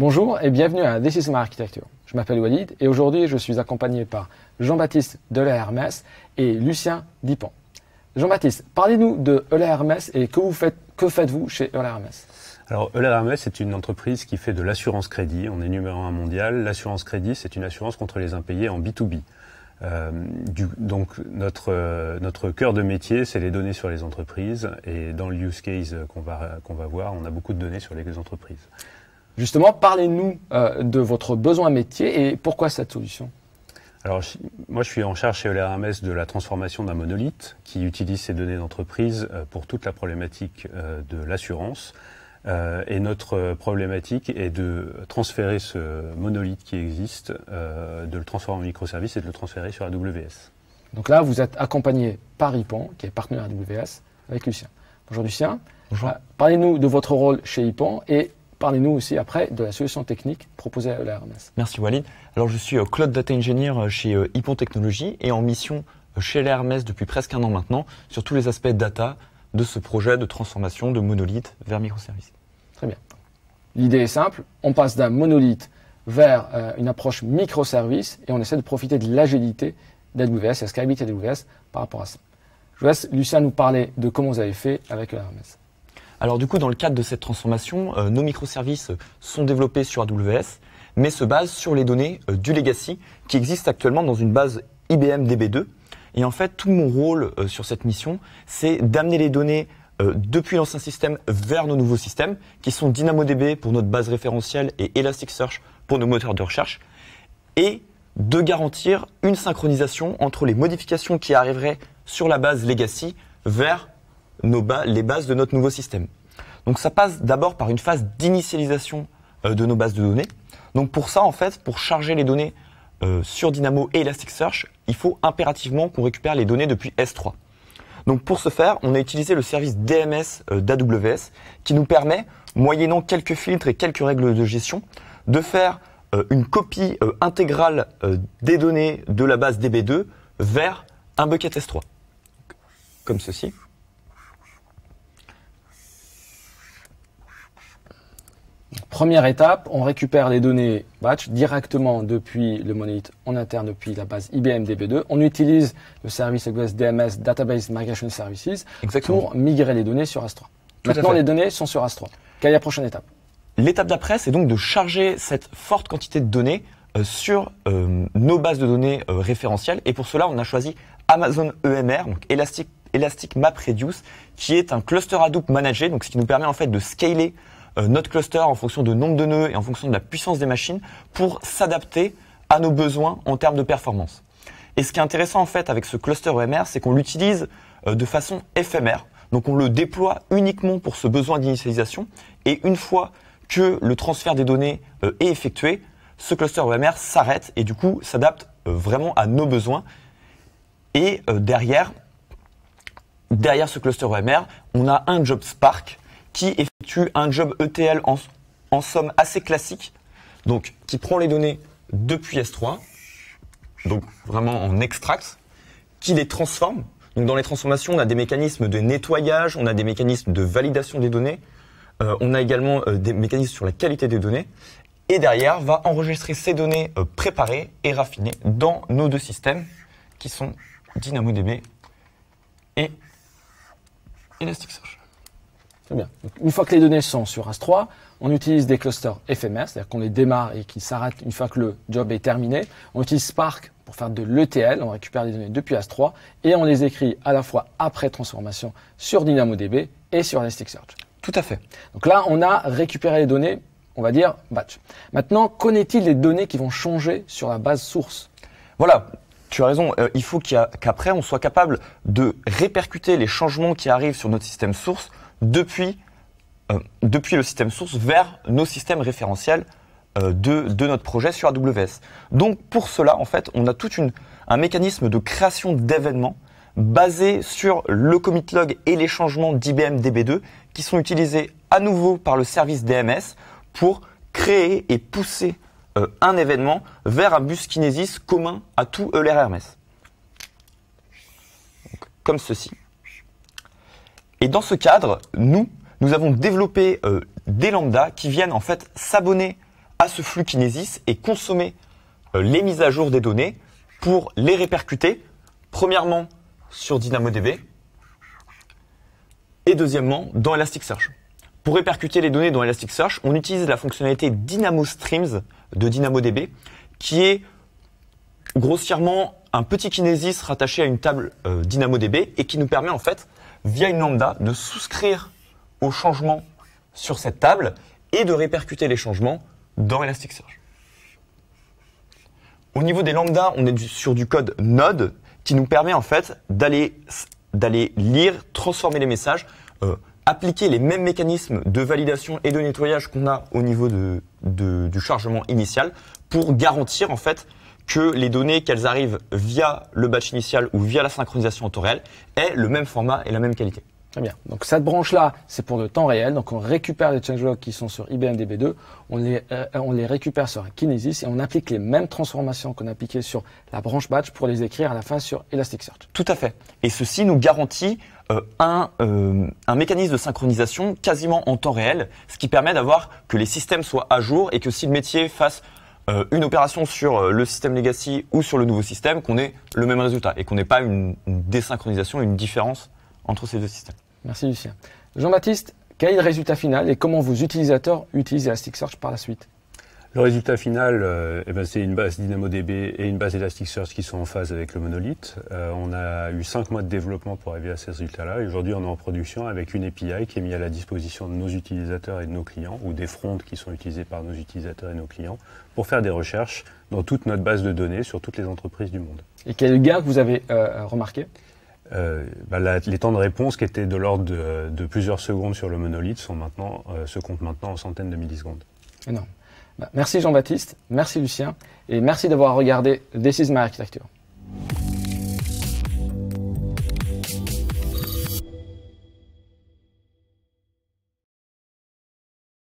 Bonjour et bienvenue à This is architecture. Je m'appelle Walid et aujourd'hui je suis accompagné par Jean-Baptiste la hermès et Lucien Dipan. Jean-Baptiste, parlez-nous de Euler Hermès et que, faites, vous chez Euler Hermès alors, Euler Hermès est une entreprise qui fait de l'assurance crédit. On est numéro un mondial. L'assurance crédit, c'est une assurance contre les impayés en B2B. Euh, donc, euh, notre, cœur de métier, c'est les données sur les entreprises. Et dans le use case qu'on va voir, on a beaucoup de données sur les entreprises. Justement, parlez-nous euh, de votre besoin métier et pourquoi cette solution alors, moi, je suis en charge chez LRMS de la transformation d'un monolithe qui utilise ces données d'entreprise euh, pour toute la problématique euh, de l'assurance. Et notre problématique est de transférer ce monolithe qui existe, de le transformer en microservice et de le transférer sur AWS. Donc là, vous êtes accompagné par IPAN, qui est partenaire AWS, avec Lucien. Bonjour Lucien. Bonjour. Parlez-nous de votre rôle chez IPAN et parlez-nous aussi après de la solution technique proposée à l'ARMS. Merci Walid. Alors je suis euh, Claude Data Engineer euh, chez euh, Hippon Technologies et en mission chez l'ERMS depuis presque un an maintenant sur tous les aspects data de ce projet de transformation de monolithe vers microservices. Très bien. L'idée est simple, on passe d'un monolithe vers une approche microservice et on essaie de profiter de l'agilité d'AWS et la scalabilité d'AWS par rapport à ça. Je laisse Lucien nous parler de comment vous avez fait avec la alors du coup, dans le cadre de cette transformation, euh, nos microservices euh, sont développés sur AWS, mais se basent sur les données euh, du legacy qui existent actuellement dans une base IBM DB2. Et en fait, tout mon rôle sur cette mission, c'est d'amener les données depuis l'ancien système vers nos nouveaux systèmes, qui sont DynamoDB pour notre base référentielle et Elasticsearch pour nos moteurs de recherche, et de garantir une synchronisation entre les modifications qui arriveraient sur la base legacy vers les bases de notre nouveau système. Donc ça passe d'abord par une phase d'initialisation euh, de nos bases de données. Donc pour ça, en fait, pour charger les données euh, sur Dynamo et Elasticsearch, il faut impérativement qu'on récupère les données depuis S3. Donc pour ce faire, on a utilisé le service DMS euh, d'AWS qui nous permet, moyennant quelques filtres et quelques règles de gestion, de faire une copie intégrale des données de la base DB2 vers un bucket S3. Comme ceci. Première étape, on récupère les données batch directement depuis le monolithe en interne, depuis la base IBM DB2. On utilise le service AWS DMS Database Migration Services pour migrer les données sur Astra. Maintenant, les données sont sur AS3. Quelle est la prochaine étape L'étape d'après, c'est donc de charger cette forte quantité de données euh, sur euh, nos bases de données euh, référentielles. Et pour cela, on a choisi Amazon EMR, donc Elastic, Elastic MapReduce, qui est un cluster Hadoop managé, donc ce qui nous permet en fait de scaler euh, notre cluster en fonction de nombre de nœuds et en fonction de la puissance des machines pour s'adapter à nos besoins en termes de performance. Et ce qui est intéressant en fait avec ce cluster OMR e c'est qu'on l'utilise euh, de façon éphémère. Donc on le déploie uniquement pour ce besoin d'initialisation et une fois que le transfert des données euh, est effectué, ce cluster OMR e s'arrête et du coup s'adapte vraiment à nos besoins. Et derrière, derrière ce cluster OMR e on a un job Spark qui effectue un job ETL en, somme assez classique, donc qui prend les données depuis S3, donc vraiment en extract, qui les transforme. Donc dans les transformations, on a des mécanismes de nettoyage, on a des mécanismes de validation des données, euh, on a également euh, des mécanismes sur la qualité des données, et derrière va enregistrer ces données euh, préparées et raffinées dans nos deux systèmes qui sont DynamoDB et Elasticsearch une fois que les données sont sur AS3, on utilise des clusters éphémères, c'est-à-dire qu'on les démarre et qu'ils s'arrêtent une fois que le job est terminé. On utilise Spark pour faire de l'ETL, on récupère les données depuis AS3 et on les écrit à la fois après transformation sur DynamoDB et sur Elasticsearch. Tout à fait. Donc là, on a récupéré les données, on va dire batch. Maintenant, qu'en est-il des données qui vont changer sur la base source Voilà, tu as raison, euh, il faut qu'après on soit capable de répercuter les changements qui arrivent sur notre système source euh, depuis, le système source vers nos systèmes référentiels euh, de, notre projet sur AWS. Donc pour cela, en fait, on a tout un mécanisme de création d'événements basé sur le commit log et les changements d'IBM DB2 qui sont utilisés à nouveau par le service DMS pour créer et pousser euh, un événement vers un bus kinésis commun à tout ELR Hermes. comme ceci. Et dans ce cadre, nous, nous avons développé euh, des lambdas qui viennent en fait s'abonner à ce flux Kinesis et consommer euh, les mises à jour des données pour les répercuter, premièrement sur DynamoDB et deuxièmement dans Elasticsearch. Pour répercuter les données dans Elasticsearch, on utilise la fonctionnalité DynamoStreams de DynamoDB qui est grossièrement un petit kinésis rattaché à une table euh, Dynamo DynamoDB et qui nous permet en fait, via une lambda, de souscrire aux changements sur cette table et de répercuter les changements dans Elasticsearch. Au niveau des lambdas, on est sur du code Node qui nous permet en fait d'aller d'aller lire, transformer les messages, euh, appliquer les mêmes mécanismes de validation et de nettoyage qu'on a au niveau de, du chargement initial pour garantir en fait que les données, qu'elles arrivent via le batch initial ou via la synchronisation en temps réel, aient le même format et la même qualité. Très bien. Donc cette branche-là, c'est pour le temps réel. Donc on récupère les logs qui sont sur IBM DB2, on les, euh, on les récupère sur Kinesis et on applique les mêmes transformations qu'on appliquait sur la branche batch pour les écrire à la fin sur Elasticsearch. Tout à fait. Et ceci nous garantit euh, un, euh, un mécanisme de synchronisation quasiment en temps réel, ce qui permet d'avoir que les systèmes soient à jour et que si le métier fasse euh, une opération sur euh, le système legacy ou sur le nouveau système, qu'on ait le même résultat et qu'on n'ait pas une, une, désynchronisation, une différence entre ces deux systèmes. Merci Lucien. Jean-Baptiste, quel est le résultat final et comment vos utilisateurs utilisent Elasticsearch par la suite le résultat final, euh, eh ben, c'est une base DynamoDB et une base Elasticsearch qui sont en phase avec le monolithe. Euh, on a eu cinq mois de développement pour arriver à ces résultats-là. Et aujourd'hui, on est en production avec une API qui est mise à la disposition de nos utilisateurs et de nos clients, ou des frontes qui sont utilisées par nos utilisateurs et nos clients, pour faire des recherches dans toute notre base de données sur toutes les entreprises du monde. Et quel gain vous avez euh, remarqué bah les temps de réponse qui étaient de l'ordre de, plusieurs secondes sur le monolithe sont maintenant, se comptent maintenant en centaines de millisecondes. Énorme. Bah, merci Jean-Baptiste, merci Lucien, et merci d'avoir regardé This my architecture.